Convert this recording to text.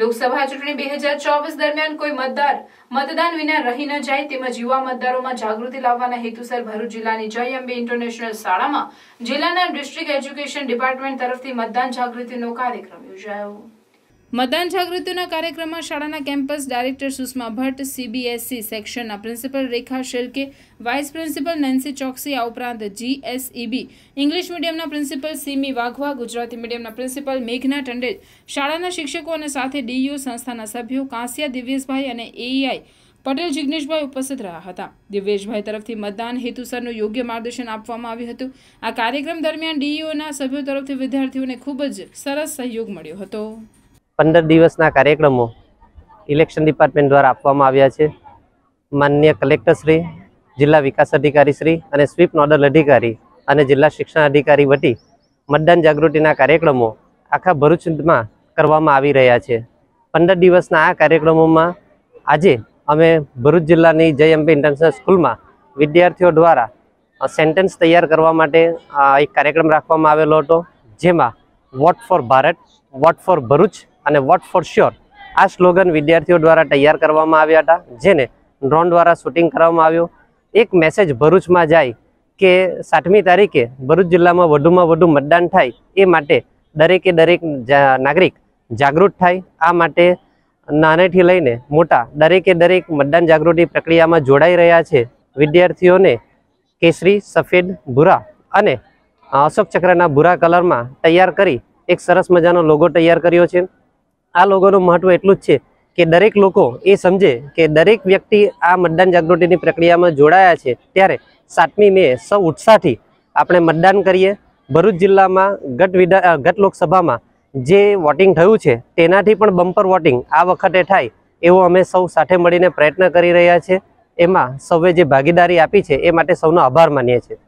લોકસભા ચૂંટણી બે હજાર ચોવીસ દરમિયાન કોઈ મતદાર મતદાન વિના રહી ન જાય તેમજ યુવા મતદારોમાં જાગૃતિ લાવવાના હેતુસર ભરૂચ જિલ્લાની જય અંબે ઇન્ટરનેશનલ શાળામાં જિલ્લાના ડિસ્ટ્રિક્ટ એજ્યુકેશન ડિપાર્ટમેન્ટ તરફથી મતદાન જાગૃતિનો કાર્યક્રમ યોજાયો મતદાન જાગૃતિના કાર્યક્રમમાં શાળાના campus director Sushma Bhatt CBSE e સેક્શનના principal Rekha Shelke vice principal Nancy Choksi આ ઉપરાંત જીએસઈબી e ઇંગ્લિશ મીડિયમના પ્રિન્સિપલ સીમી વાઘવા ગુજરાતી મીડિયમના પ્રિન્સિપલ મેઘના ટંડેલ શાળાના શિક્ષકો અને સાથે ડીયુ સંસ્થાના સભ્યો કાંસિયા દિવ્યેશભાઈ અને એઈઆઈ e પટેલ જિજ્ઞેશભાઈ ઉપસ્થિત રહ્યા હતા દિવ્યેશભાઈ તરફથી મતદાન હેતુસરનું યોગ્ય માર્ગદર્શન આપવામાં આવ્યું હતું આ કાર્યક્રમ દરમિયાન ડીઈઓના સભ્યો તરફથી વિદ્યાર્થીઓને ખૂબ જ સરસ સહયોગ મળ્યો હતો પંદર દિવસના કાર્યક્રમો ઇલેક્શન ડિપાર્ટમેન્ટ દ્વારા આપવામાં આવ્યા છે માન્ય કલેક્ટરશ્રી જિલ્લા વિકાસ અધિકારીશ્રી અને સ્વીપ નોડલ અધિકારી અને જિલ્લા શિક્ષણ અધિકારી વટી મતદાન જાગૃતિના કાર્યક્રમો આખા ભરૂચમાં કરવામાં આવી રહ્યા છે પંદર દિવસના આ કાર્યક્રમોમાં આજે અમે ભરૂચ જિલ્લાની જય એમપી ઇન્ટરનેશનલ સ્કૂલમાં વિદ્યાર્થીઓ દ્વારા સેન્ટેન્સ તૈયાર કરવા માટે એક કાર્યક્રમ રાખવામાં આવેલો હતો જેમાં vote for Bharat vote for Bharuch અને વોટ ફોર શ્યોર આ સ્લોગન વિદ્યાર્થીઓ દ્વારા તૈયાર કરવામાં આવ્યા હતા જેને ડ્રોન દ્વારા શૂટિંગ કરવામાં આવ્યું એક મેસેજ ભરૂચમાં જાય કે સાતમી તારીખે ભરૂચ જિલ્લામાં વધુમાં વધુ મતદાન થાય એ માટે દરેકે દરેક નાગરિક જાગૃત થાય આ માટે નાનેથી લઈને મોટા દરેકે દરેક મતદાન જાગૃતિ પ્રક્રિયામાં જોડાઈ રહ્યા છે વિદ્યાર્થીઓને કેસરી સફેદ ભૂરા અને અશોક ચક્રના ભૂરા કલરમાં તૈયાર કરી એક સરસ મજાનો લોગો તૈયાર કર્યો છે આ લોકોનું મહત્વ એટલું જ છે કે દરેક લોકો એ સમજે કે દરેક વ્યક્તિ આ મતદાન જાગૃતિની પ્રક્રિયામાં જોડાયા છે ત્યારે સાતમી મે સૌ ઉત્સાહથી આપણે મતદાન કરીએ ભરૂચ જિલ્લામાં ગટ વિધા ગત લોકસભામાં જે વોટિંગ થયું છે તેનાથી પણ બમ્પર વોટિંગ આ વખતે થાય એવો અમે સૌ સાથે મળીને પ્રયત્ન કરી રહ્યા છે એમાં સૌએ જે ભાગીદારી આપી છે એ માટે સૌનો આભાર માનીએ છીએ